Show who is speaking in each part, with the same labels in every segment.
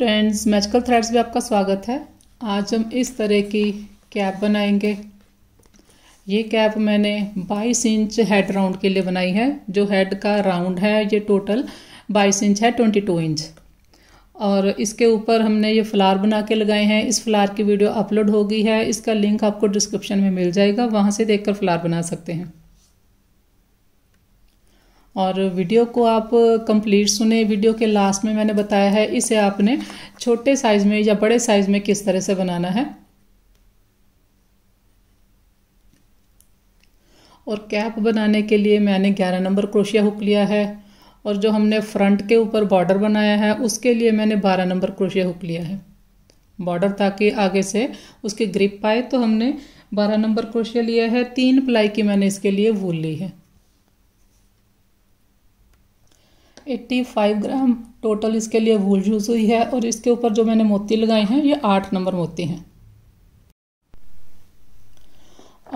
Speaker 1: friends magical threads में आपका स्वागत है आज हम इस तरह की कैप बनाएंगे ये कैप मैंने 22 इंच हेड राउंड के लिए बनाई है जो हेड का राउंड है ये टोटल 22 इंच है 22 इंच और इसके ऊपर हमने ये फ्लार बना के लगाए हैं इस फ्लार की वीडियो अपलोड हो गई है इसका लिंक आपको डिस्क्रिप्शन में मिल जाएगा वहाँ से देख फ्लार बना सकते हैं और वीडियो को आप कंप्लीट सुने वीडियो के लास्ट में मैंने बताया है इसे आपने छोटे साइज़ में या बड़े साइज़ में किस तरह से बनाना है और कैप बनाने के लिए मैंने 11 नंबर क्रोशिया हुक लिया है और जो हमने फ्रंट के ऊपर बॉर्डर बनाया है उसके लिए मैंने 12 नंबर क्रोशिया हुक लिया है बॉर्डर ताकि आगे से उसकी ग्रिप पाए तो हमने 12 नंबर क्रोशिया लिया है तीन प्लाई की मैंने इसके लिए वूल ली है 85 ग्राम टोटल इसके लिए वूल यूज़ हुई है और इसके ऊपर जो मैंने मोती लगाए हैं ये आठ नंबर मोती हैं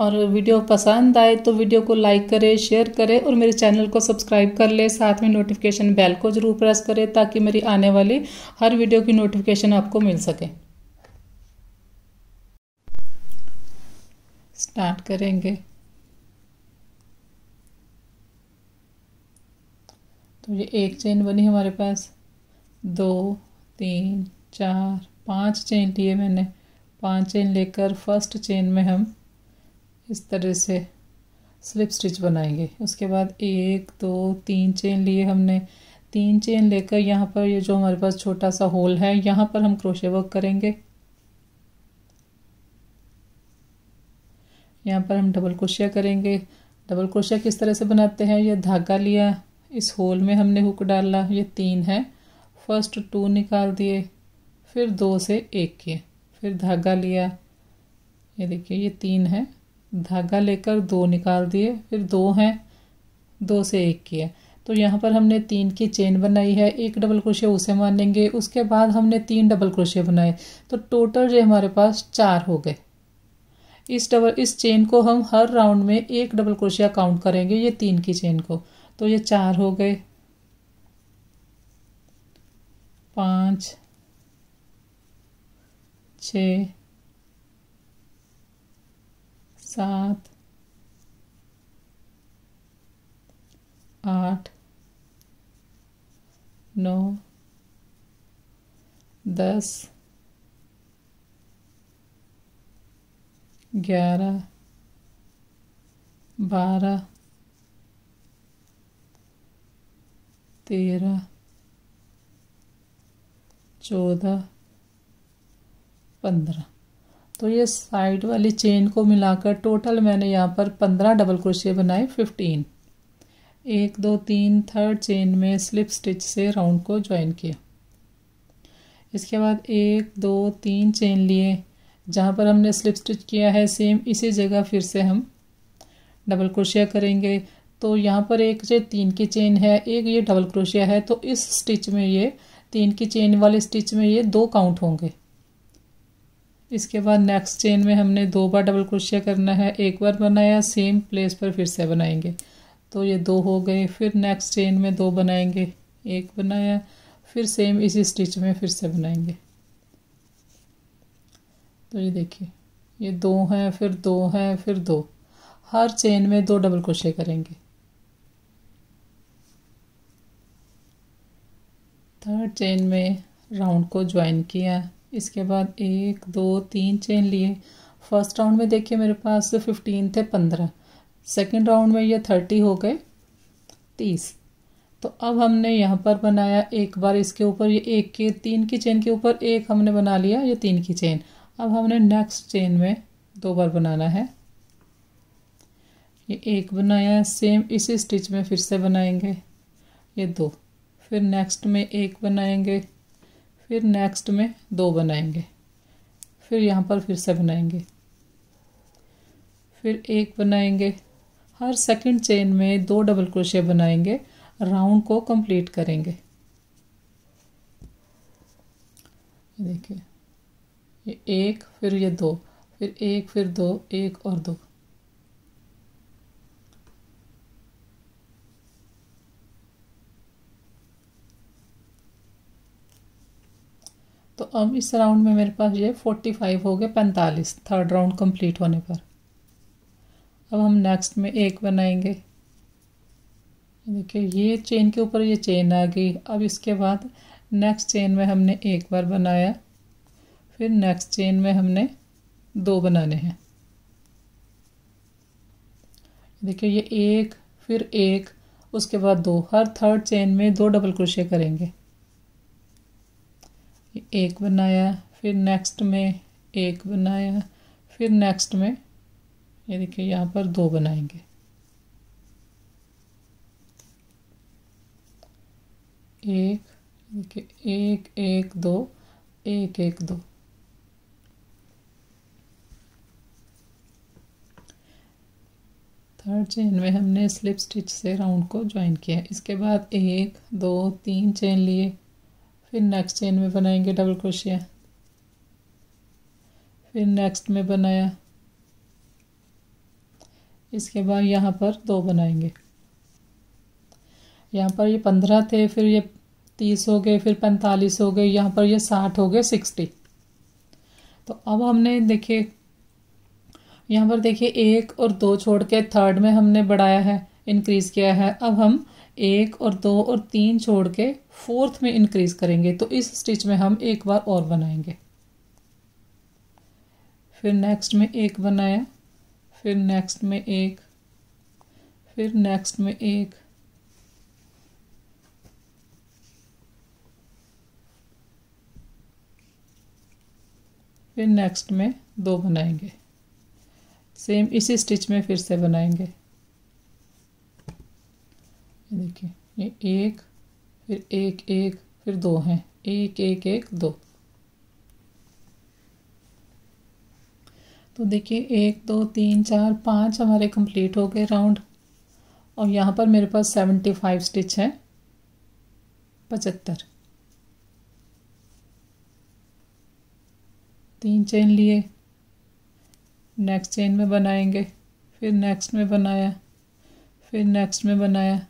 Speaker 1: और वीडियो पसंद आए तो वीडियो को लाइक करें शेयर करें और मेरे चैनल को सब्सक्राइब कर ले साथ में नोटिफिकेशन बेल को ज़रूर प्रेस करें ताकि मेरी आने वाली हर वीडियो की नोटिफिकेशन आपको मिल सके स्टार्ट करेंगे तो ये एक चेन बनी हमारे पास दो तीन चार पांच चेन लिए मैंने पांच चेन लेकर फर्स्ट चेन में हम इस तरह से स्लिप स्टिच बनाएंगे उसके बाद एक दो तीन चेन लिए हमने तीन चेन लेकर यहाँ पर ये जो हमारे पास छोटा सा होल है यहाँ पर हम क्रोशे वर्क करेंगे यहाँ पर हम डबल क्रोशिया करेंगे डबल क्रोशिया किस तरह से बनाते हैं ये धागा लिया इस होल में हमने हुक डाला ये तीन है फर्स्ट टू निकाल दिए फिर दो से एक किए फिर धागा लिया ये देखिए ये तीन है धागा लेकर दो निकाल दिए फिर दो हैं दो से एक किया तो यहाँ पर हमने तीन की चेन बनाई है एक डबल क्रोशिया उसे मानेंगे उसके बाद हमने तीन डबल क्रोशिया बनाए तो टोटल जो हमारे पास चार हो गए इस डबल इस चेन को हम हर राउंड में एक डबल क्रोशिया काउंट करेंगे ये तीन की चेन को तो ये चार हो गए पाँच छ सात आठ नौ दस ग्यारह बारह तेरह चौदह पंद्रह तो ये साइड वाली चेन को मिलाकर टोटल मैंने यहाँ पर पंद्रह डबल क्रोशिए बनाए फिफ्टीन एक दो तीन थर्ड चेन में स्लिप स्टिच से राउंड को ज्वाइन किया इसके बाद एक दो तीन चेन लिए जहाँ पर हमने स्लिप स्टिच किया है सेम इसी जगह फिर से हम डबल क्रोशिया करेंगे तो यहाँ पर एक ये तीन की चेन है एक ये डबल क्रोशिया है तो इस स्टिच में ये तीन की चेन वाले स्टिच में ये दो काउंट होंगे इसके बाद नेक्स्ट चेन में हमने दो बार डबल क्रोशिया करना है एक बार बनाया सेम प्लेस पर फिर से बनाएंगे तो ये दो हो गए फिर नेक्स्ट चेन में दो बनाएंगे एक बनाया फिर सेम इसी स्टिच में फिर से बनाएंगे तो ये देखिए ये दो हैं फिर दो हैं फिर दो हर चेन में दो डबल क्रोशिया करेंगे थर्ड चेन में राउंड को ज्वाइन किया इसके बाद एक दो तीन चेन लिए फर्स्ट राउंड में देखिए मेरे पास फिफ्टीन थे पंद्रह सेकेंड राउंड में ये थर्टी हो गए तीस तो अब हमने यहाँ पर बनाया एक बार इसके ऊपर ये एक के तीन की चेन के ऊपर एक हमने बना लिया ये तीन की चेन अब हमने नेक्स्ट चेन में दो बार बनाना है ये एक बनाया सेम इसी स्टिच में फिर से बनाएंगे ये दो फिर नेक्स्ट में एक बनाएंगे फिर नेक्स्ट में दो बनाएंगे फिर यहाँ पर फिर से बनाएंगे फिर एक बनाएंगे हर सेकंड चेन में दो डबल क्रोशे बनाएंगे राउंड को कंप्लीट करेंगे देखिए ये एक फिर ये दो फिर एक फिर दो एक और दो तो अब इस राउंड में मेरे पास ये फोर्टी फाइव हो गए पैंतालीस थर्ड राउंड कंप्लीट होने पर अब हम नेक्स्ट में एक बनाएंगे देखिए ये चेन के ऊपर ये चेन आ गई अब इसके बाद नेक्स्ट चेन में हमने एक बार बनाया फिर नेक्स्ट चेन में हमने दो बनाने हैं देखिए ये एक फिर एक उसके बाद दो हर थर्ड चेन में दो डबल क्रोशे करेंगे एक बनाया फिर नेक्स्ट में एक बनाया फिर नेक्स्ट में ये देखिए यहाँ पर दो बनाएंगे एक देखिए एक एक दो एक एक दो थर्ड चेन में हमने स्लिप स्टिच से राउंड को ज्वाइन किया इसके बाद एक दो तीन चेन लिए फिर नेक्स्ट चेन में बनाएंगे डबल क्रोशिया फिर नेक्स्ट में बनाया इसके बाद यहाँ पर दो बनाएंगे यहाँ पर ये पंद्रह थे फिर ये तीस हो गए फिर पैंतालीस हो गए यहाँ पर ये साठ हो गए सिक्सटी तो अब हमने देखिए यहाँ पर देखिए एक और दो छोड़ के थर्ड में हमने बढ़ाया है इंक्रीज़ किया है अब हम एक और दो और तीन छोड़ के फोर्थ में इंक्रीज़ करेंगे तो इस स्टिच में हम एक बार और बनाएंगे फिर नेक्स्ट में एक बनाया फिर नेक्स्ट में एक फिर नेक्स्ट में एक फिर नेक्स्ट में दो बनाएंगे सेम इसी स्टिच में फिर से बनाएंगे देखिए ये एक फिर एक एक फिर दो हैं एक एक एक दो तो देखिए एक दो तीन चार पाँच हमारे कंप्लीट हो गए राउंड और यहाँ पर मेरे पास सेवेंटी फाइव स्टिच है पचहत्तर तीन चेन लिए नेक्स्ट चेन में बनाएंगे फिर नेक्स्ट में बनाया फिर नेक्स्ट में बनाया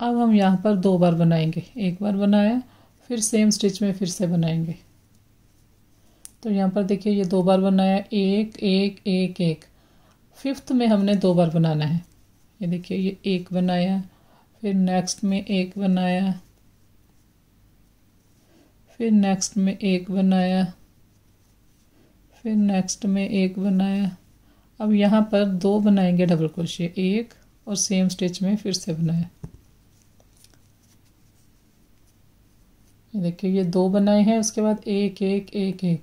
Speaker 1: अब हम यहाँ पर दो बार बनाएंगे एक बार बनाया फिर सेम स्टिच में फिर से बनाएंगे तो यहाँ पर देखिए ये दो बार बनाया एक एक एक एक फिफ्थ में हमने दो बार बनाना है ये देखिए ये एक बनाया फिर नेक्स्ट में एक बनाया फिर नेक्स्ट में एक बनाया फिर नेक्स्ट में एक बनाया अब यहाँ पर दो बनाएंगे डबल क्रोशिया एक और सेम स्टिच में फिर से बनाया ये देखिए ये दो बनाए हैं उसके बाद एक एक एक एक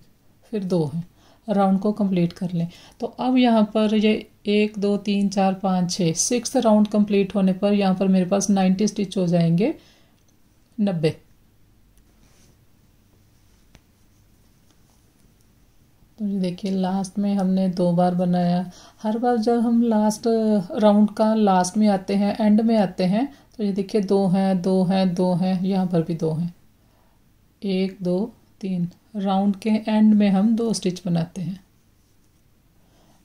Speaker 1: फिर दो हैं राउंड को कंप्लीट कर लें तो अब यहाँ पर ये एक दो तीन चार पाँच छः सिक्स राउंड कंप्लीट होने पर यहाँ पर मेरे पास नाइन्टी स्टिच हो जाएंगे नब्बे तो ये देखिए लास्ट में हमने दो बार बनाया हर बार जब हम लास्ट राउंड का लास्ट में आते हैं एंड में आते हैं तो ये देखिए दो हैं दो हैं दो हैं यहाँ पर भी दो हैं एक दो तीन राउंड के एंड में हम दो स्टिच बनाते हैं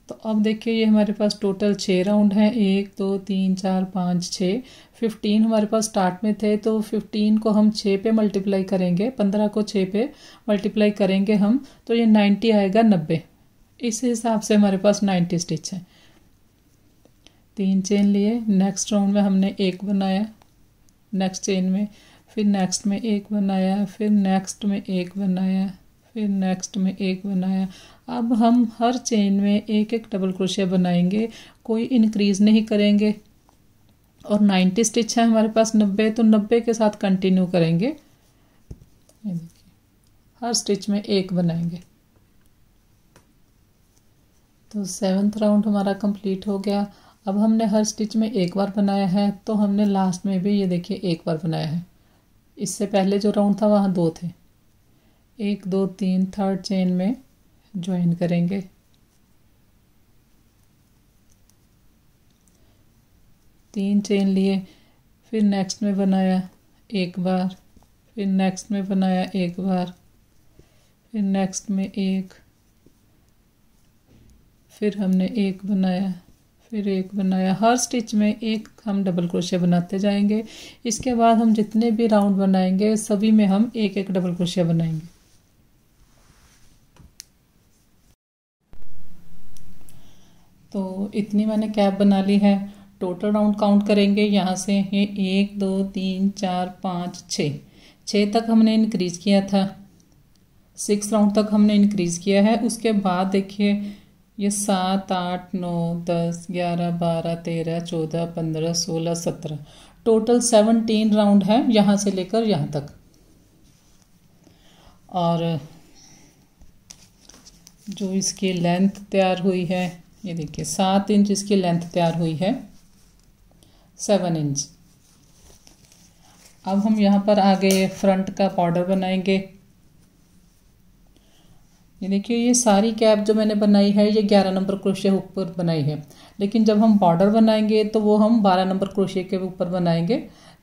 Speaker 1: तो अब देखिए ये हमारे पास टोटल छः राउंड हैं एक दो तीन चार पाँच छः फिफ्टीन हमारे पास स्टार्ट में थे तो फिफ्टीन को हम छः पे मल्टीप्लाई करेंगे पंद्रह को छः पे मल्टीप्लाई करेंगे हम तो ये नाइन्टी आएगा नब्बे इस हिसाब से हमारे पास नाइन्टी स्टिच हैं तीन चेन लिए नेक्स्ट राउंड में हमने एक बनाया नेक्स्ट चेन में फिर नेक्स्ट में एक बनाया फिर नेक्स्ट में एक बनाया फिर नेक्स्ट में एक बनाया अब हम हर चेन में एक एक डबल क्रोशिया बनाएंगे कोई इंक्रीज़ नहीं करेंगे और नाइन्टी स्टिच है हमारे पास नब्बे तो नब्बे के साथ कंटिन्यू करेंगे हर स्टिच में एक बनाएंगे तो सेवन्थ राउंड हमारा कंप्लीट हो गया अब हमने हर स्टिच में एक बार बनाया है तो हमने लास्ट में भी ये देखिए एक बार बनाया है इससे पहले जो राउंड था वहाँ दो थे एक दो तीन थर्ड चेन में ज्वाइन करेंगे तीन चेन लिए फिर नेक्स्ट में बनाया एक बार फिर नेक्स्ट में बनाया एक बार फिर नेक्स्ट में एक फिर हमने एक बनाया फिर एक बनाया हर स्टिच में एक हम डबल क्रोशिया बनाते जाएंगे इसके बाद हम जितने भी राउंड बनाएंगे सभी में हम एक एक डबल क्रोशिया बनाएंगे तो इतनी मैंने कैप बना ली है टोटल राउंड काउंट करेंगे यहाँ से ये एक दो तीन चार पाँच छः छः तक हमने इंक्रीज किया था सिक्स राउंड तक हमने इंक्रीज किया है उसके बाद देखिए ये सात आठ नौ दस ग्यारह बारह तेरह चौदह पंद्रह सोलह सत्रह टोटल सेवनटीन राउंड है यहाँ से लेकर यहाँ तक और जो इसकी लेंथ तैयार हुई है ये देखिए सात इंच इसकी लेंथ तैयार हुई है सेवन इंच अब हम यहाँ पर आगे फ्रंट का बॉर्डर बनाएंगे ये देखिए ये सारी कैप जो मैंने बनाई है ये ग्यारह नंबर क्रोशे हुक पर बनाई है लेकिन जब हम बॉर्डर बनाएंगे तो वो हम बारह नंबर क्रोशे के ऊपर बनाएंगे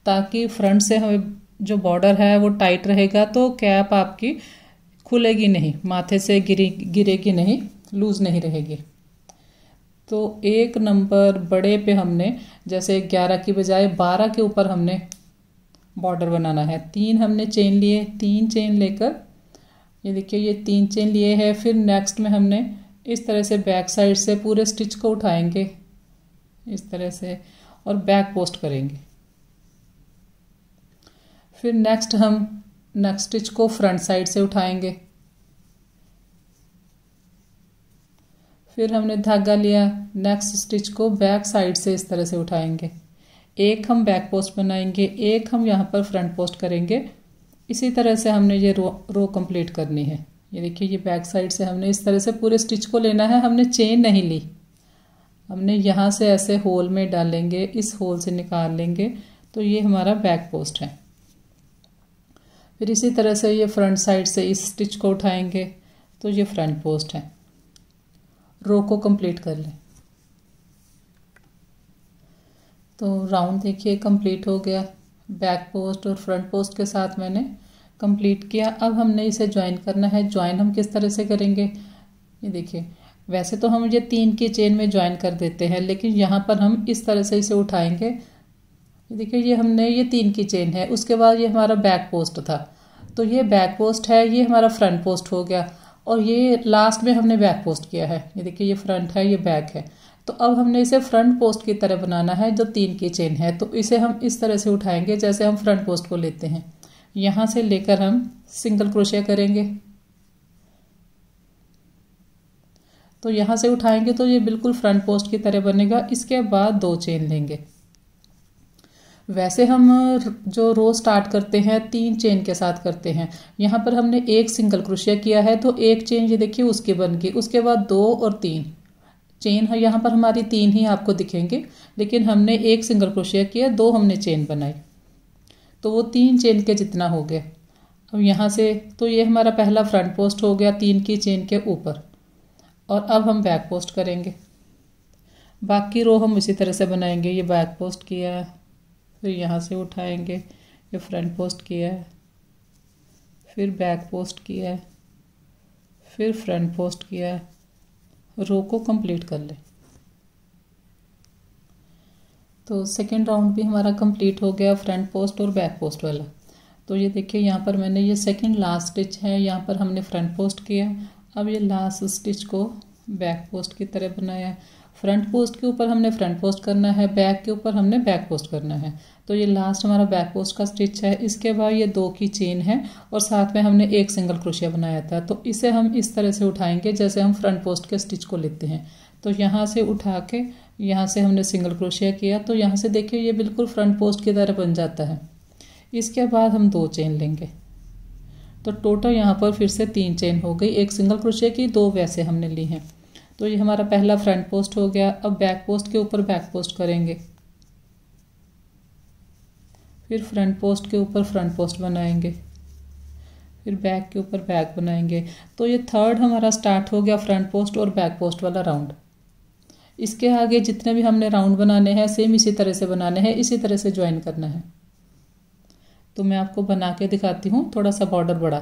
Speaker 1: ताकि फ्रंट से हमें जो बॉर्डर है वो टाइट रहेगा तो कैप आपकी खुलेगी नहीं माथे से गिरी गिरेगी नहीं लूज़ नहीं रहेगी तो एक नंबर बड़े पे हमने जैसे ग्यारह की बजाय बारह के ऊपर हमने बॉर्डर बनाना है तीन हमने चेन लिए तीन चेन लेकर ये देखिए ये तीन चेन लिए हैं फिर नेक्स्ट में हमने इस तरह से बैक साइड से पूरे स्टिच को उठाएंगे इस तरह से और बैक पोस्ट करेंगे फिर नेक्स्ट हम नेक्स्ट स्टिच को फ्रंट साइड से उठाएंगे फिर हमने धागा लिया नेक्स्ट स्टिच को बैक साइड से इस तरह से उठाएंगे एक हम बैक पोस्ट बनाएंगे एक हम यहाँ पर फ्रंट पोस्ट करेंगे इसी तरह से हमने ये रो रो कंप्लीट करनी है ये देखिए ये बैक साइड से हमने इस तरह से पूरे स्टिच को लेना है हमने चेन नहीं ली हमने यहाँ से ऐसे होल में डालेंगे इस होल से निकाल लेंगे तो ये हमारा बैक पोस्ट है फिर इसी तरह से ये फ्रंट साइड से इस स्टिच को उठाएंगे तो ये फ्रंट पोस्ट है रो को कंप्लीट कर लें तो राउंड देखिए कंप्लीट हो गया बैक पोस्ट और फ्रंट पोस्ट के साथ मैंने कंप्लीट किया अब हमने इसे ज्वाइन करना है ज्वाइन हम किस तरह से करेंगे ये देखिए वैसे तो हम ये तीन की चेन में ज्वाइन कर देते हैं लेकिन यहाँ पर हम इस तरह से इसे उठाएंगे देखिए ये हमने ये तीन की चेन है उसके बाद ये हमारा बैक पोस्ट था तो ये बैक पोस्ट है ये हमारा फ्रंट पोस्ट हो गया और ये लास्ट में हमने बैक पोस्ट किया है ये देखिए ये फ्रंट है ये बैक है तो अब हमने इसे फ्रंट पोस्ट की तरह बनाना है जो तीन की चेन है तो इसे हम इस तरह से उठाएंगे जैसे हम फ्रंट पोस्ट को लेते हैं यहाँ से लेकर हम सिंगल क्रोशिया करेंगे तो यहाँ से उठाएंगे तो ये बिल्कुल फ्रंट पोस्ट की तरह बनेगा इसके बाद दो चेन लेंगे वैसे हम जो रो स्टार्ट करते हैं तीन चेन के साथ करते हैं यहाँ पर हमने एक सिंगल क्रोशिया किया है तो एक चेन ये देखिए उसकी बन गई उसके बाद दो और तीन चेन है यहाँ पर हमारी तीन ही आपको दिखेंगे लेकिन हमने एक सिंगल क्रोशिया किया दो हमने चेन बनाई तो वो तीन चेन के जितना हो गया अब यहाँ से तो ये हमारा पहला फ्रंट पोस्ट हो गया तीन की चेन के ऊपर और अब हम बैक पोस्ट करेंगे बाकी रो हम इसी तरह से बनाएंगे ये बैक पोस्ट किया है फिर यहाँ से उठाएंगे ये फ्रंट पोस्ट किया है फिर बैक पोस्ट किया है फिर फ्रंट पोस्ट किया है रो को कंप्लीट कर ले तो सेकेंड राउंड भी हमारा कंप्लीट हो गया फ्रंट पोस्ट और बैक पोस्ट वाला तो ये देखिए यहाँ पर मैंने ये सेकेंड लास्ट स्टिच है यहाँ पर हमने फ्रंट पोस्ट किया अब ये लास्ट स्टिच को बैक पोस्ट की तरह बनाया फ्रंट पोस्ट के ऊपर हमने फ्रंट पोस्ट करना है बैक के ऊपर हमने बैक पोस्ट करना है तो ये लास्ट हमारा बैक पोस्ट का स्टिच है इसके बाद ये दो की चेन है और साथ में हमने एक सिंगल क्रोशिया बनाया था तो इसे हम इस तरह से उठाएंगे जैसे हम फ्रंट पोस्ट के स्टिच को लेते हैं तो यहाँ से उठा के यहाँ से हमने सिंगल क्रोशिया किया तो यहाँ से देखिए ये बिल्कुल फ्रंट पोस्ट की तरह बन जाता है इसके बाद हम दो चेन लेंगे तो टोटल यहाँ पर फिर से तीन चेन हो गई एक सिंगल क्रोशिया की दो वैसे हमने ली हैं तो ये हमारा पहला फ्रंट पोस्ट हो गया अब बैक पोस्ट के ऊपर बैक पोस्ट करेंगे फिर फ्रंट पोस्ट के ऊपर फ्रंट पोस्ट बनाएंगे फिर बैक के ऊपर बैक बनाएंगे तो ये थर्ड हमारा स्टार्ट हो गया फ्रंट पोस्ट और बैक पोस्ट वाला राउंड इसके आगे जितने भी हमने राउंड बनाने हैं सेम इसी तरह से बनाने हैं इसी तरह से ज्वाइन करना है तो मैं आपको बना के दिखाती हूँ थोड़ा सा बॉर्डर बड़ा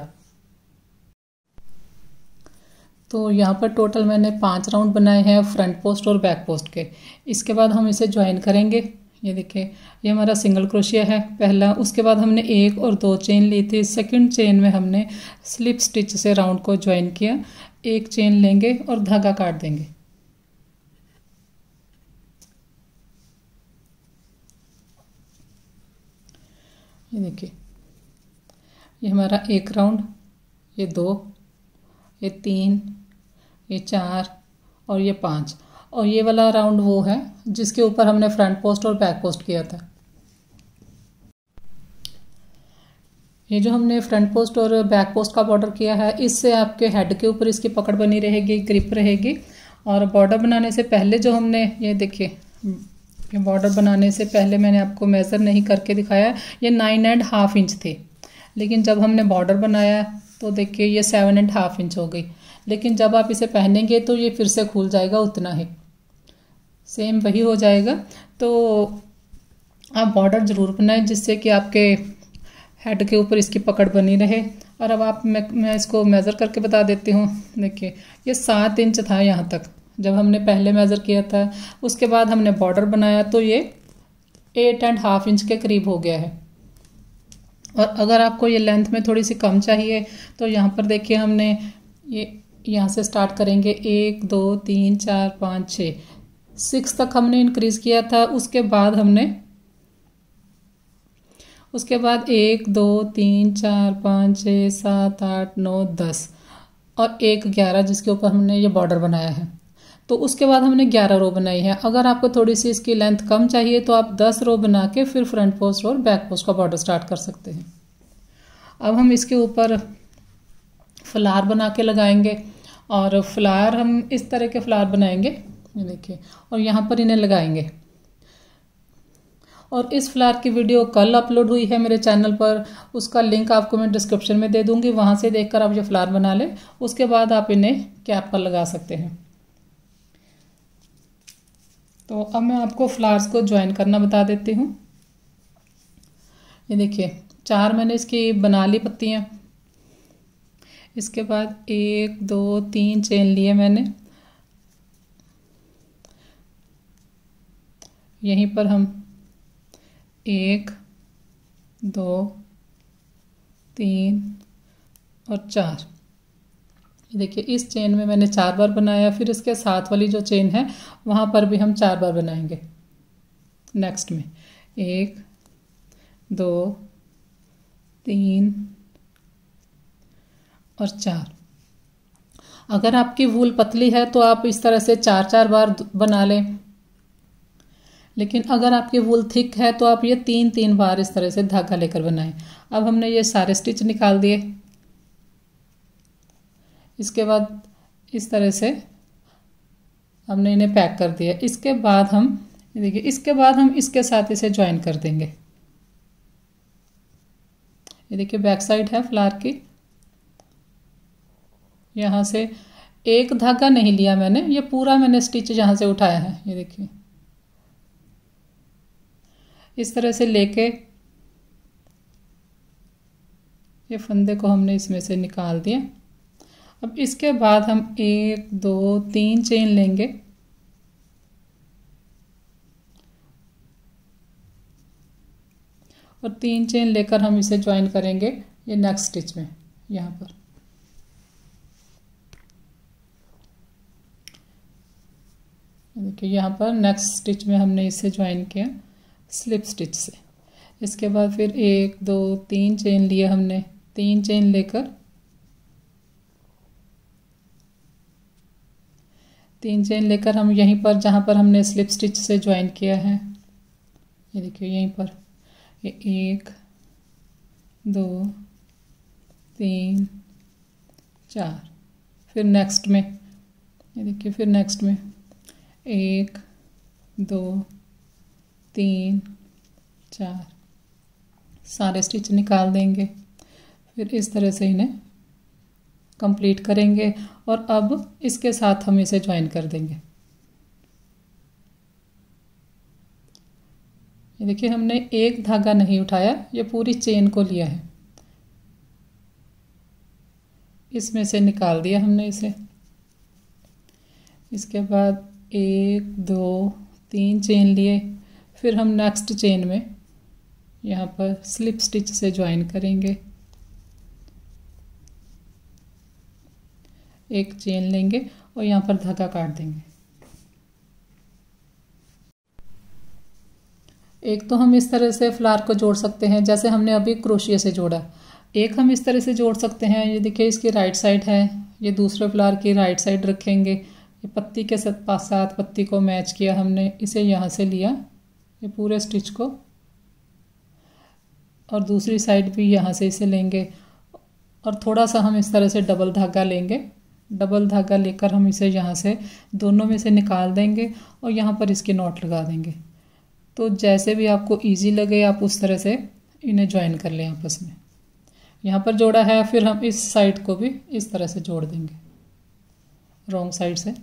Speaker 1: तो यहाँ पर टोटल मैंने पांच राउंड बनाए हैं फ्रंट पोस्ट और बैक पोस्ट के इसके बाद हम इसे ज्वाइन करेंगे ये देखिए ये हमारा सिंगल क्रोशिया है पहला उसके बाद हमने एक और दो चेन ली थी सेकंड चेन में हमने स्लिप स्टिच से राउंड को ज्वाइन किया एक चेन लेंगे और धागा काट देंगे ये देखिए ये हमारा एक राउंड ये दो ये तीन ये चार और ये पाँच और ये वाला राउंड वो है जिसके ऊपर हमने फ्रंट पोस्ट और बैक पोस्ट किया था ये जो हमने फ्रंट पोस्ट और बैक पोस्ट का बॉर्डर किया है इससे आपके हेड के ऊपर इसकी पकड़ बनी रहेगी ग्रिप रहेगी और बॉर्डर बनाने से पहले जो हमने ये देखिए ये बॉर्डर बनाने से पहले मैंने आपको मेज़र नहीं करके दिखाया ये नाइन एंड हाफ इंच थे लेकिन जब हमने बॉर्डर बनाया तो देखिए ये सेवन एंड हाफ इंच हो गई लेकिन जब आप इसे पहनेंगे तो ये फिर से खुल जाएगा उतना ही सेम वही हो जाएगा तो आप बॉर्डर ज़रूर बनाएं जिससे कि आपके हेड के ऊपर इसकी पकड़ बनी रहे और अब आप मैं मैं इसको मेज़र करके बता देती हूँ देखिए ये सात इंच था यहाँ तक जब हमने पहले मेज़र किया था उसके बाद हमने बॉर्डर बनाया तो ये एट एंड हाफ इंच के करीब हो गया है और अगर आपको ये लेंथ में थोड़ी सी कम चाहिए तो यहाँ पर देखिए हमने ये यहाँ से स्टार्ट करेंगे एक दो तीन चार पाँच छः सिक्स तक हमने इंक्रीज़ किया था उसके बाद हमने उसके बाद एक दो तीन चार पाँच छः सात आठ नौ दस और एक ग्यारह जिसके ऊपर हमने ये बॉर्डर बनाया है तो उसके बाद हमने ग्यारह रो बनाई है अगर आपको थोड़ी सी इसकी लेंथ कम चाहिए तो आप दस रो बना के फिर फ्रंट पोस्ट और बैक पोस्ट का बॉर्डर स्टार्ट कर सकते हैं अब हम इसके ऊपर फ्लार बना के लगाएंगे और फ्लावर हम इस तरह के फ्लावर बनाएंगे ये देखिए और यहाँ पर इन्हें लगाएंगे और इस फ्लावर की वीडियो कल अपलोड हुई है मेरे चैनल पर उसका लिंक आपको मैं डिस्क्रिप्शन में दे दूँगी वहाँ से देखकर आप ये फ्लावर बना लें उसके बाद आप इन्हें कैप पर लगा सकते हैं तो अब मैं आपको फ्लावर्स को ज्वाइन करना बता देती हूँ ये देखिए चार मैंने इसकी बना ली पत्तियाँ इसके बाद एक दो तीन चेन लिए मैंने यहीं पर हम एक दो तीन और चार देखिए इस चेन में मैंने चार बार बनाया फिर इसके साथ वाली जो चेन है वहाँ पर भी हम चार बार बनाएंगे नेक्स्ट में एक दो तीन और चार अगर आपकी वूल पतली है तो आप इस तरह से चार चार बार बना लें लेकिन अगर आपकी वूल थिक है तो आप ये तीन तीन बार इस तरह से धागा लेकर बनाएं अब हमने ये सारे स्टिच निकाल दिए इसके बाद इस तरह से हमने इन्हें पैक कर दिया इसके बाद हम देखिए इसके बाद हम इसके साथ इसे ज्वाइन कर देंगे ये देखिए बैक साइड है फ्लार की यहाँ से एक धागा नहीं लिया मैंने ये पूरा मैंने स्टिच यहाँ से उठाया है ये देखिए इस तरह से लेके ये फंदे को हमने इसमें से निकाल दिया अब इसके बाद हम एक दो तीन चेन लेंगे और तीन चेन लेकर हम इसे ज्वाइन करेंगे ये नेक्स्ट स्टिच में यहाँ पर देखिए यहाँ पर नेक्स्ट स्टिच में हमने इसे ज्वाइन किया स्लिप स्टिच से इसके बाद फिर एक दो तीन चेन लिए हमने तीन चेन लेकर तीन चेन लेकर हम यहीं पर जहाँ पर हमने स्लिप स्टिच से ज्वाइन किया है ये देखिए यहीं पर ये एक दो तीन चार फिर नेक्स्ट में ये देखिए फिर नेक्स्ट में एक दो तीन चार सारे स्टिच निकाल देंगे फिर इस तरह से इन्हें कंप्लीट करेंगे और अब इसके साथ हम इसे ज्वाइन कर देंगे ये देखिए हमने एक धागा नहीं उठाया ये पूरी चेन को लिया है इसमें से निकाल दिया हमने इसे इसके बाद एक दो तीन चेन लिए फिर हम नेक्स्ट चेन में यहाँ पर स्लिप स्टिच से ज्वाइन करेंगे एक चेन लेंगे और यहाँ पर धागा काट देंगे एक तो हम इस तरह से फ्लार को जोड़ सकते हैं जैसे हमने अभी क्रोशिया से जोड़ा एक हम इस तरह से जोड़ सकते हैं ये देखिए इसकी राइट साइड है ये दूसरे फ्लार की राइट साइड रखेंगे ये पत्ती के साथ साथ पत्ती को मैच किया हमने इसे यहाँ से लिया ये पूरे स्टिच को और दूसरी साइड भी यहाँ से इसे लेंगे और थोड़ा सा हम इस तरह से डबल धागा लेंगे डबल धागा लेकर हम इसे यहाँ से दोनों में से निकाल देंगे और यहाँ पर इसके नॉट लगा देंगे तो जैसे भी आपको इजी लगे आप उस तरह से इन्हें ज्वाइन कर लें आपस में यहाँ पर जोड़ा है फिर हम इस साइड को भी इस तरह से जोड़ देंगे रॉन्ग साइड से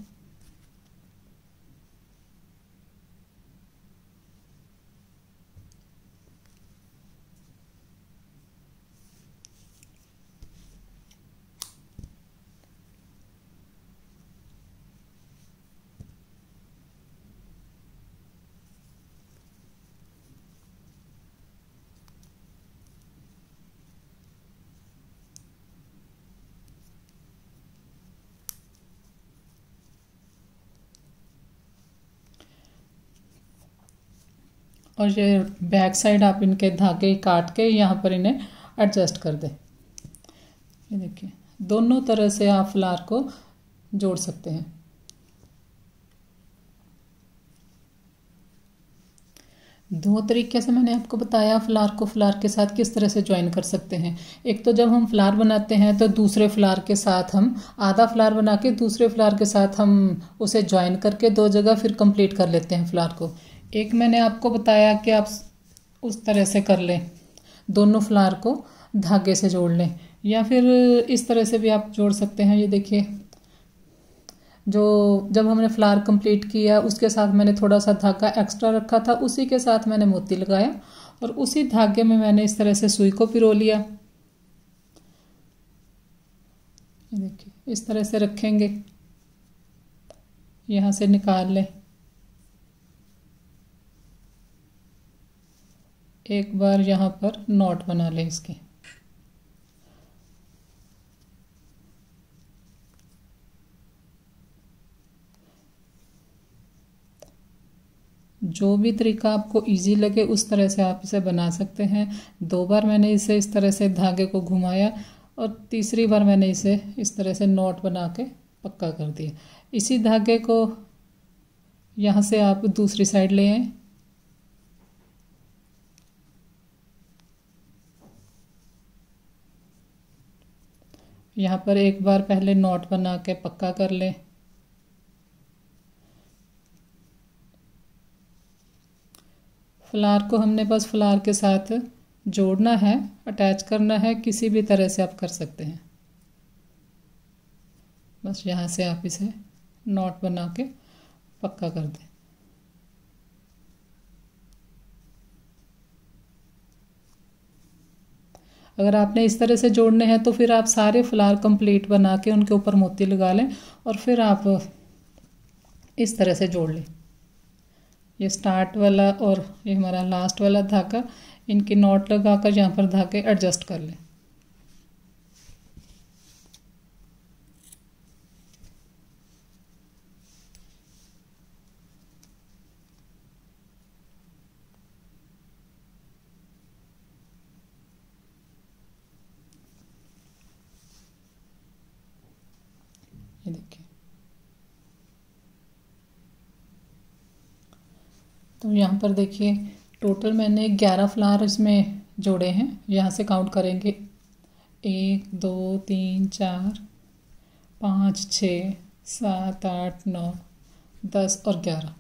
Speaker 1: और ये बैक साइड आप इनके धागे काट के यहाँ पर इन्हें एडजस्ट कर दें ये देखिए दोनों तरह से आप फ्लार को जोड़ सकते हैं दो तरीके से मैंने आपको बताया फ्लार को फ्लार के साथ किस तरह से ज्वाइन कर सकते हैं एक तो जब हम फ्लार बनाते हैं तो दूसरे फ्लार के साथ हम आधा फ्लार बना के दूसरे फ्लार के साथ हम उसे ज्वाइन करके दो जगह फिर कंप्लीट कर लेते हैं फ्लार को एक मैंने आपको बताया कि आप उस तरह से कर लें दोनों फ्लावर को धागे से जोड़ लें या फिर इस तरह से भी आप जोड़ सकते हैं ये देखिए जो जब हमने फ्लावर कंप्लीट किया उसके साथ मैंने थोड़ा सा धागा एक्स्ट्रा रखा था उसी के साथ मैंने मोती लगाया और उसी धागे में मैंने इस तरह से सुई को पिरो लिया देखिए इस तरह से रखेंगे यहाँ से निकाल लें एक बार यहाँ पर नॉट बना लें इसकी जो भी तरीका आपको इजी लगे उस तरह से आप इसे बना सकते हैं दो बार मैंने इसे इस तरह से धागे को घुमाया और तीसरी बार मैंने इसे इस तरह से नॉट बना के पक्का कर दिया इसी धागे को यहाँ से आप दूसरी साइड ले आए यहाँ पर एक बार पहले नोट बना के पक्का कर लें फ्लार को हमने बस फ्लार के साथ जोड़ना है अटैच करना है किसी भी तरह से आप कर सकते हैं बस यहाँ से आप इसे नोट बना के पक्का कर दें अगर आपने इस तरह से जोड़ने हैं तो फिर आप सारे फ्लावर कंप्लीट बना के उनके ऊपर मोती लगा लें और फिर आप इस तरह से जोड़ लें ये स्टार्ट वाला और ये हमारा लास्ट वाला धागा इनकी नॉट लगा कर यहाँ पर धागे एडजस्ट कर लें यहाँ पर देखिए टोटल मैंने ग्यारह फ्लावर इसमें जोड़े हैं यहाँ से काउंट करेंगे एक दो तीन चार पाँच छ सात आठ नौ दस और ग्यारह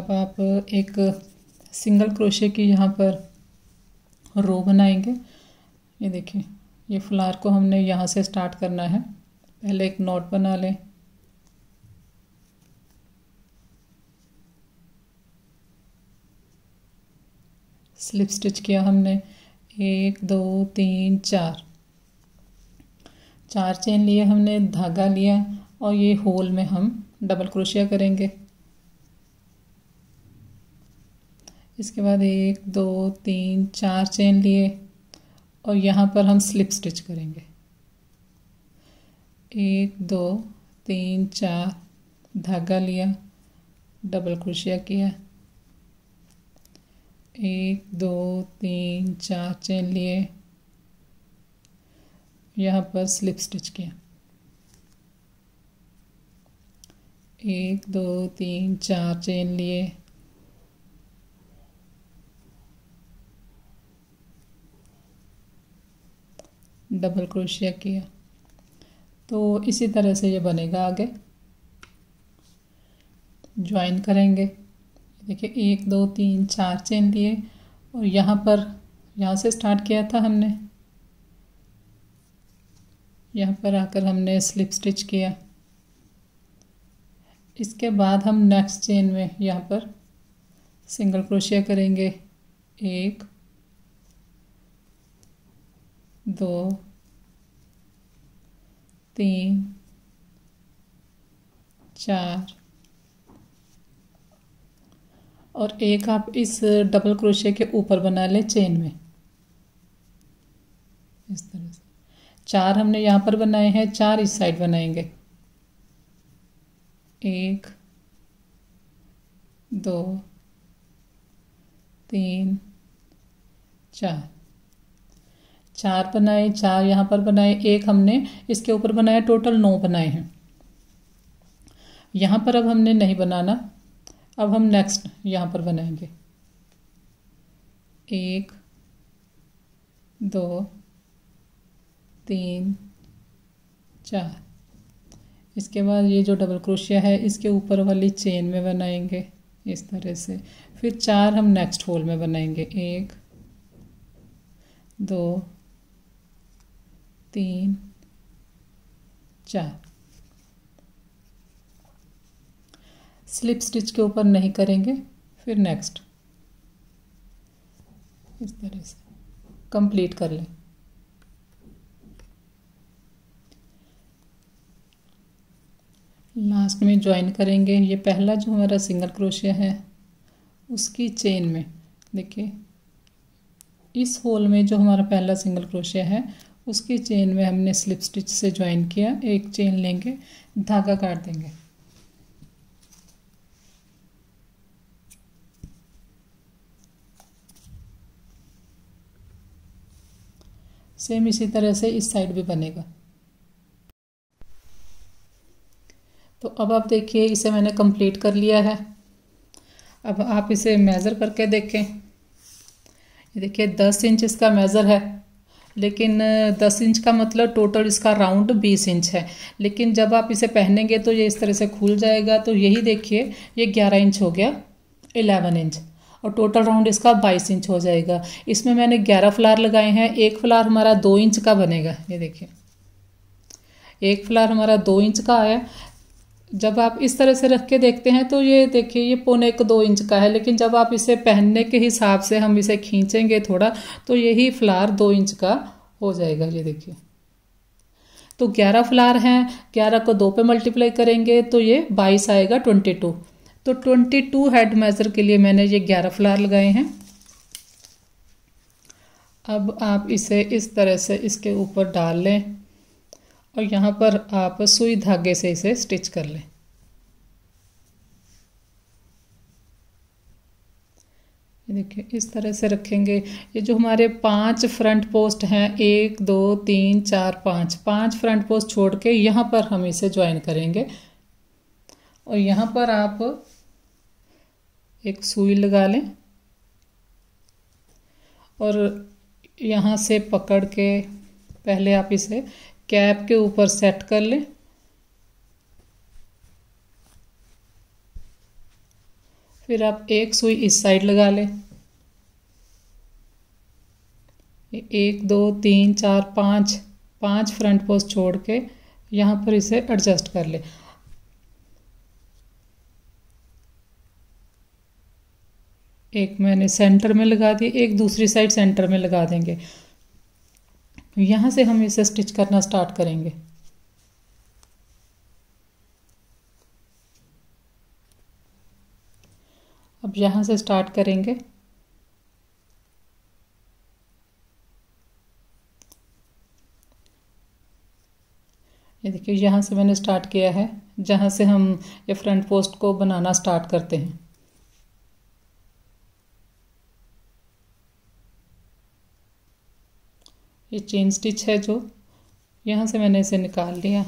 Speaker 1: अब आप एक सिंगल क्रोशे की यहाँ पर रो बनाएंगे ये देखिए ये फ्लावर को हमने यहाँ से स्टार्ट करना है पहले एक नॉट बना लें स्लिप स्टिच किया हमने एक दो तीन चार चार चेन लिए हमने धागा लिया और ये होल में हम डबल क्रोशिया करेंगे इसके बाद एक दो तीन चार चेन लिए और यहाँ पर हम स्लिप स्टिच करेंगे एक दो तीन चार धागा लिया डबल क्रोशिया किया एक दो तीन चार चेन लिए यहाँ पर स्लिप स्टिच किया एक दो तीन चार चेन लिए डबल क्रोशिया किया तो इसी तरह से ये बनेगा आगे ज्वाइन करेंगे देखिए एक दो तीन चार चेन लिए और यहाँ पर यहाँ से स्टार्ट किया था हमने यहाँ पर आकर हमने स्लिप स्टिच किया इसके बाद हम नेक्स्ट चेन में यहाँ पर सिंगल क्रोशिया करेंगे एक दो तीन चार और एक आप इस डबल क्रोशे के ऊपर बना लें चेन में इस तरह से चार हमने यहाँ पर बनाए हैं चार इस साइड बनाएंगे एक दो तीन चार चार बनाए चार यहाँ पर बनाए एक हमने इसके ऊपर बनाया टोटल नौ बनाए हैं यहाँ पर अब हमने नहीं बनाना अब हम नेक्स्ट यहाँ पर बनाएंगे एक दो तीन चार इसके बाद ये जो डबल क्रोशिया है इसके ऊपर वाली चेन में बनाएंगे इस तरह से फिर चार हम नेक्स्ट होल में बनाएंगे एक दो तीन चार स्लिप स्टिच के ऊपर नहीं करेंगे फिर नेक्स्ट इस तरह से कंप्लीट कर लें लास्ट में ज्वाइन करेंगे ये पहला जो हमारा सिंगल क्रोशिया है उसकी चेन में देखिए इस होल में जो हमारा पहला सिंगल क्रोशिया है उसकी चेन में हमने स्लिप स्टिच से ज्वाइन किया एक चेन लेंगे धागा काट देंगे सेम इसी तरह से इस साइड भी बनेगा तो अब आप देखिए इसे मैंने कंप्लीट कर लिया है अब आप इसे मेज़र करके देखें ये देखिए दस इंच इसका मेज़र है लेकिन दस इंच का मतलब टोटल इसका राउंड बीस इंच है लेकिन जब आप इसे पहनेंगे तो ये इस तरह से खुल जाएगा तो यही देखिए ये ग्यारह इंच हो गया एलेवन इंच और टोटल राउंड इसका बाईस इंच हो जाएगा इसमें मैंने ग्यारह फ्लार लगाए हैं एक फ्लार हमारा दो इंच का बनेगा ये देखिए एक फ्लार हमारा दो इंच का है जब आप इस तरह से रख के देखते हैं तो ये देखिए ये पौने एक दो इंच का है लेकिन जब आप इसे पहनने के हिसाब से हम इसे खींचेंगे थोड़ा तो यही फ्लार दो इंच का हो जाएगा ये देखिए तो ग्यारह फ्लार हैं ग्यारह को दो पे मल्टीप्लाई करेंगे तो ये बाईस आएगा ट्वेंटी टू तो ट्वेंटी टू हेड मेज़र के लिए मैंने ये ग्यारह फ्लावर लगाए हैं अब आप इसे इस तरह से इसके ऊपर डाल लें और यहाँ पर आप सुई धागे से इसे स्टिच कर लें देखिए इस तरह से रखेंगे ये जो हमारे पांच फ्रंट पोस्ट हैं एक दो तीन चार पाँच पांच फ्रंट पोस्ट छोड़ के यहाँ पर हम इसे ज्वाइन करेंगे और यहाँ पर आप एक सुई लगा लें और यहाँ से पकड़ के पहले आप इसे कैप के ऊपर सेट कर लें फिर आप एक सुई इस साइड लगा लें एक दो तीन चार पाँच पाँच फ्रंट पोस्ट छोड़ के यहाँ पर इसे एडजस्ट कर लें एक मैंने सेंटर में लगा दी एक दूसरी साइड सेंटर में लगा देंगे यहाँ से हम इसे स्टिच करना स्टार्ट करेंगे अब यहाँ से स्टार्ट करेंगे ये देखिए यहाँ से मैंने स्टार्ट किया है जहाँ से हम ये फ्रंट पोस्ट को बनाना स्टार्ट करते हैं ये चेन स्टिच है जो यहाँ से मैंने इसे निकाल लिया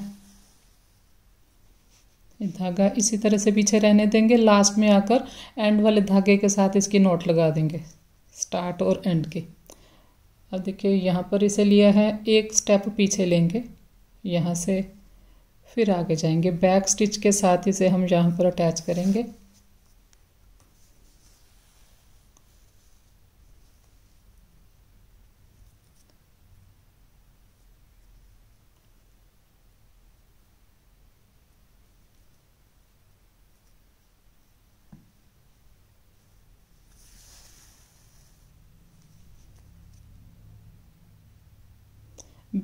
Speaker 1: ये धागा इसी तरह से पीछे रहने देंगे लास्ट में आकर एंड वाले धागे के साथ इसकी नोट लगा देंगे स्टार्ट और एंड के अब देखिए यहाँ पर इसे लिया है एक स्टेप पीछे लेंगे यहाँ से फिर आगे जाएंगे बैक स्टिच के साथ इसे हम यहाँ पर अटैच करेंगे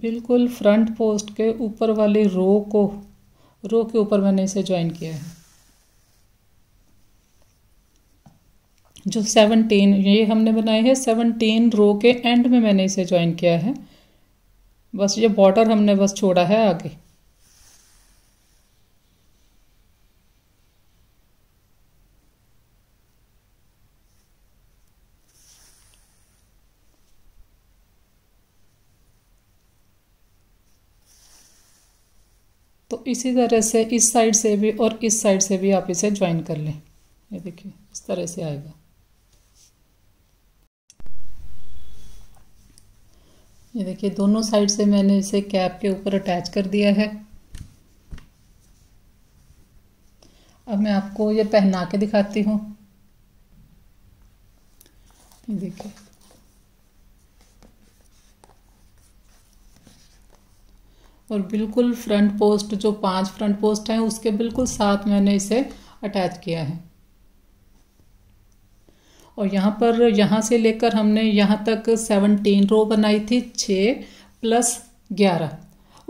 Speaker 1: बिल्कुल फ्रंट पोस्ट के ऊपर वाली रो को रो के ऊपर मैंने इसे ज्वाइन किया है जो सेवनटीन ये हमने बनाए हैं सेवनटीन रो के एंड में मैंने इसे ज्वाइन किया है बस ये बॉर्डर हमने बस छोड़ा है आगे इसी तरह से इस साइड से भी और इस साइड से भी आप इसे ज्वाइन कर लें ये देखिए इस तरह से आएगा ये देखिए दोनों साइड से मैंने इसे कैप के ऊपर अटैच कर दिया है अब मैं आपको ये पहना के दिखाती हूँ देखिए और बिल्कुल फ्रंट पोस्ट जो पांच फ्रंट पोस्ट हैं उसके बिल्कुल साथ मैंने इसे अटैच किया है और यहाँ पर यहाँ से लेकर हमने यहाँ तक सेवनटीन रो बनाई थी छः प्लस ग्यारह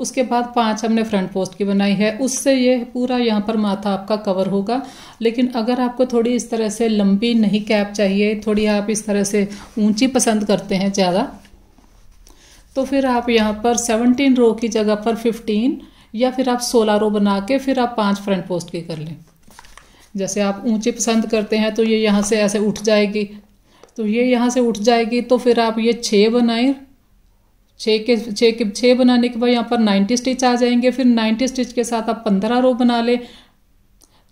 Speaker 1: उसके बाद पाँच हमने फ्रंट पोस्ट की बनाई है उससे ये पूरा यहाँ पर माथा आपका कवर होगा लेकिन अगर आपको थोड़ी इस तरह से लंबी नहीं कैप चाहिए थोड़ी आप इस तरह से ऊंची पसंद करते हैं ज़्यादा तो फिर आप यहाँ पर सेवनटीन रो की जगह पर फिफ्टीन या फिर आप सोलह रो बना के फिर आप पांच फ्रंट पोस्ट की कर लें जैसे आप ऊंची पसंद करते हैं तो ये यहाँ से ऐसे उठ जाएगी तो ये यहाँ से उठ जाएगी तो फिर आप ये छः बनाएं छः के छः के छः बनाने के बाद यहाँ पर नाइन्टी स्टिच आ जाएंगे फिर नाइन्टी स्टिच के साथ आप पंद्रह रो बना लें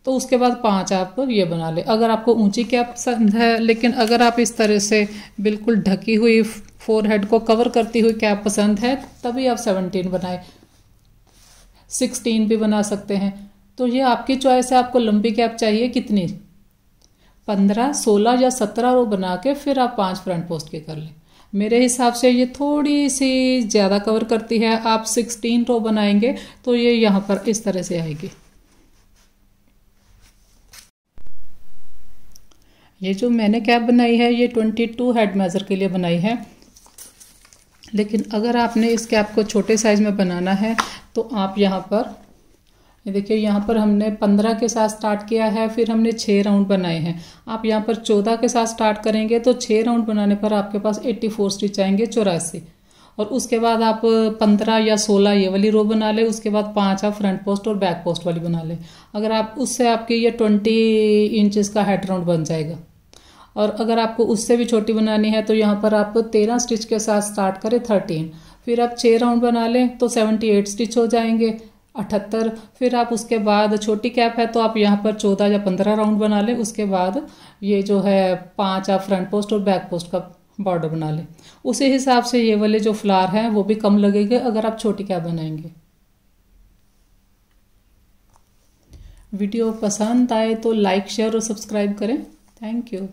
Speaker 1: तो उसके बाद पाँच आप ये बना लें अगर आपको ऊंची कैप पसंद है लेकिन अगर आप इस तरह से बिल्कुल ढकी हुई फोर हेड को कवर करती हुई कैप पसंद है तभी आप सेवनटीन बनाए सिक्सटीन भी बना सकते हैं तो ये आपकी चॉइस है आपको लंबी कैप चाहिए कितनी पंद्रह सोलह या सत्रह रो बना के फिर आप पांच फ्रंट पोस्ट के कर लें मेरे हिसाब से ये थोड़ी सी ज़्यादा कवर करती है आप सिक्सटीन रो तो बनाएंगे तो ये यहाँ पर इस तरह से आएगी ये जो मैंने कैप बनाई है ये ट्वेंटी टू हेड मेज़र के लिए बनाई है लेकिन अगर आपने इस कैप को छोटे साइज़ में बनाना है तो आप यहाँ पर ये देखिए यहाँ पर हमने पंद्रह के साथ स्टार्ट किया है फिर हमने छः राउंड बनाए हैं आप यहाँ पर चौदह के साथ स्टार्ट करेंगे तो छः राउंड बनाने पर आपके पास एट्टी फोर स्टिच आएंगे चौरासी और उसके बाद आप पंद्रह या सोलह ये वाली रो बना लें उसके बाद पाँच आप फ्रंट पोस्ट और बैक पोस्ट वाली बना लें अगर आप उससे आपके ये ट्वेंटी इंचज़ का हेड राउंड बन जाएगा और अगर आपको उससे भी छोटी बनानी है तो यहाँ पर आप तेरह स्टिच के साथ स्टार्ट करें थर्टीन फिर आप छः राउंड बना लें तो सेवेंटी एट स्टिच हो जाएंगे अठहत्तर फिर आप उसके बाद छोटी कैप है तो आप यहाँ पर चौदह या पंद्रह राउंड बना लें उसके बाद ये जो है पाँच आप फ्रंट पोस्ट और बैक पोस्ट का बॉर्डर बना लें उसी हिसाब से ये वाले जो फ्लार हैं वो भी कम लगेंगे अगर आप छोटी क्या बनाएंगे वीडियो पसंद आए तो लाइक शेयर और सब्सक्राइब करें थैंक यू